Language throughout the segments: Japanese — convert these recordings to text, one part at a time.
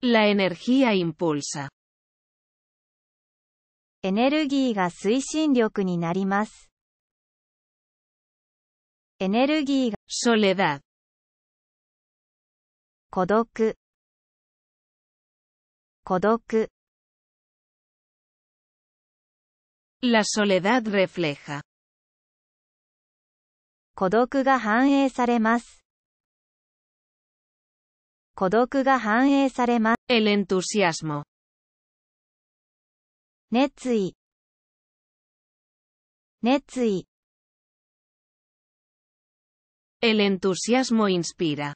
La energía impulsa. エネルギーが推進力になります。エネルギーが soledad 孤独孤独 La soledad refleja 孤独が反映されます。孤独が反映されます。El entusiasmo 熱意熱意 El entusiasmo inspira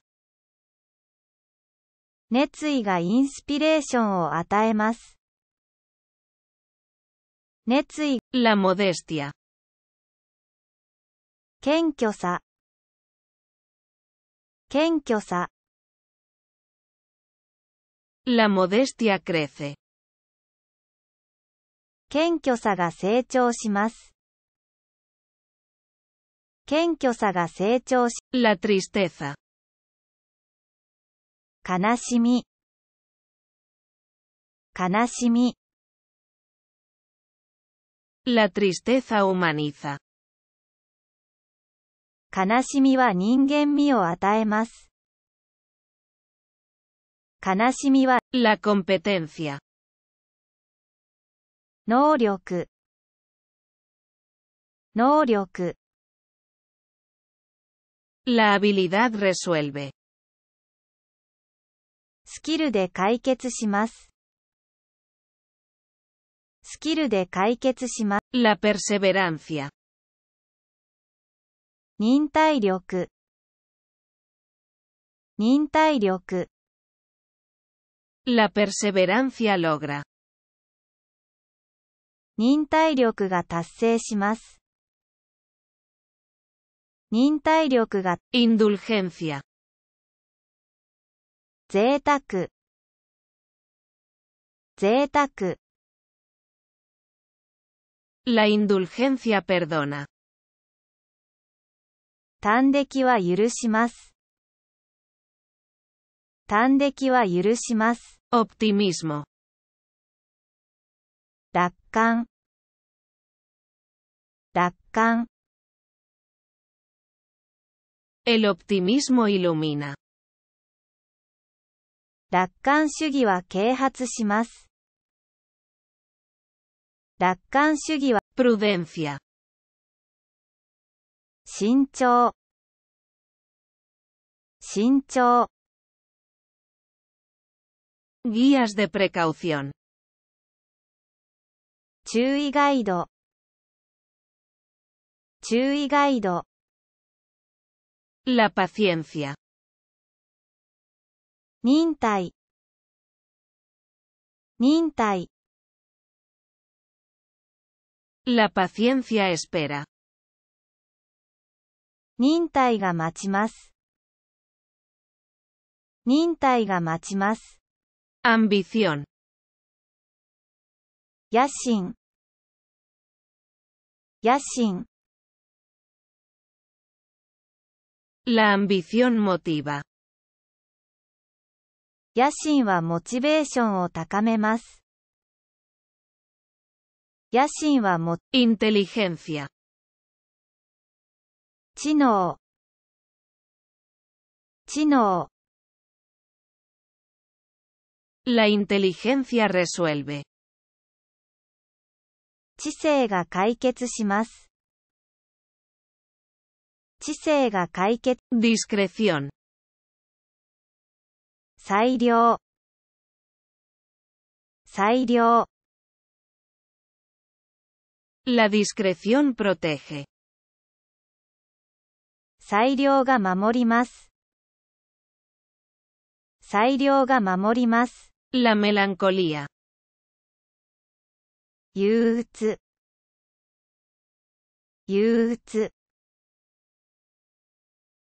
熱意がインスピレーションを与えます。熱意 La modestia 謙虚さ謙虚さ La modestia crece. 謙虚さが成長します。謙虚さが成長し、La tristeza. 悲しみ、悲しみ。La tristeza humaniza. 悲しみは人間味を与えます。悲しみは la competencia 能力能力 la habilidad resuelve スキルで解決します。スキルで解決します。La perseverancia 忍耐力忍耐力 La perseverancia logra. 忍耐力が達成します。忍耐力が indulgencia 贅沢贅沢 La indulgencia perdona 短歴は許します。短暦は許します。optimismo 楽観楽観 El optimismo ilumina 楽観主義は啓発します。楽観主義は prudencia 慎重慎重 Guías de precaución. Chui Gaido. Gaido. La paciencia. Nintai. Nintai. La paciencia espera. Nintai ga machimasu. Nintai ga machimas. ambición 野心野心 La ambición motiva. 野心はモチベーションを高めます。野心はも、inteligencia。知能。知能。La inteligencia resuelve. Chisega kaiketsimas. Chisega kaiket. Discreción. Sairio. Sairio. La discreción protege. Sairio ga mamorimas. Sairio ga mamorimas. La melancolía. 憂鬱憂鬱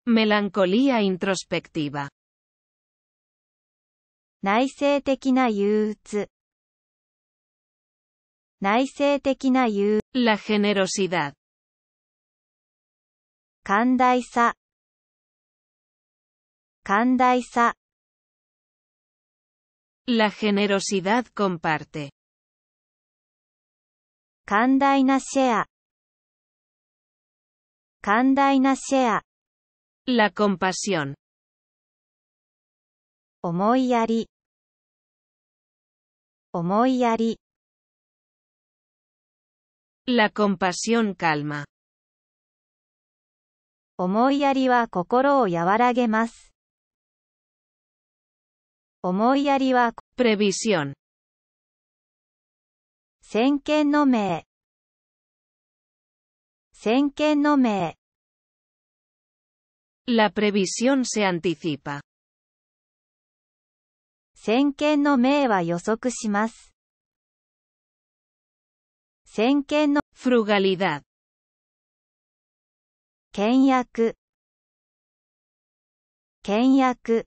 Melancolía introspectiva. 内省的な憂鬱内省的な憂 La generosidad. 寛大さ寛大さ La generosidad comparte. Kandaina share. na shea. La compasión. Omoyari. Omoyari. La compasión calma. Omoyari wa kokoro o yawaragemasu. 思いやりは、プレビシオン。先見の名。先見の名。La previsión se anticipa. 先見の名は予測します。先見の、フルガリダ。倹約。倹約。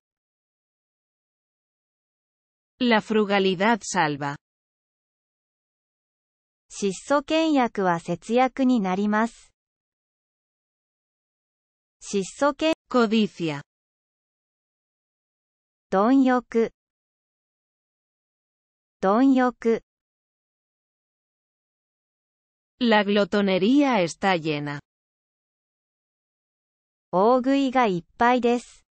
La frugalidad salva. 質素倹約は節約になります。質素倹 codicia 貪欲貪欲 La glotonería está llena. 大食いがいっぱいです。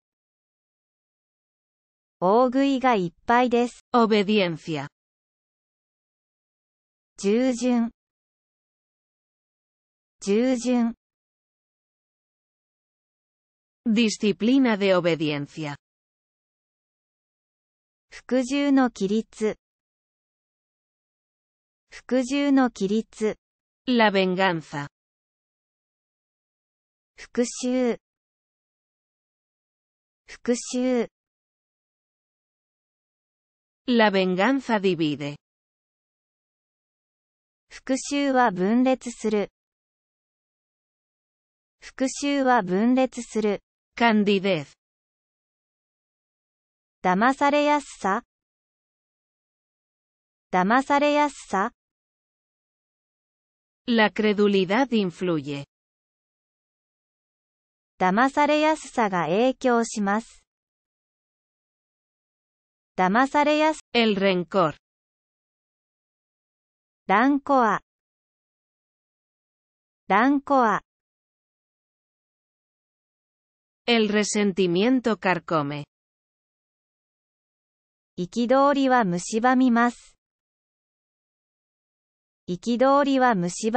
大食いがいっぱいです。obediencia。従順。従順。disciplina de obediencia。服従の規律。服従の規律。la venganza。復讐。復讐。La venganza divide. 復讐は分裂する。復讐は分裂する。candidez。騙されやすさ。騙されやすさ。La credulidad influye. 騙されやすさが影響します。Damas el rencor. Dancoa. Dancoa. El resentimiento carcome. Ikidori wa mushiba wa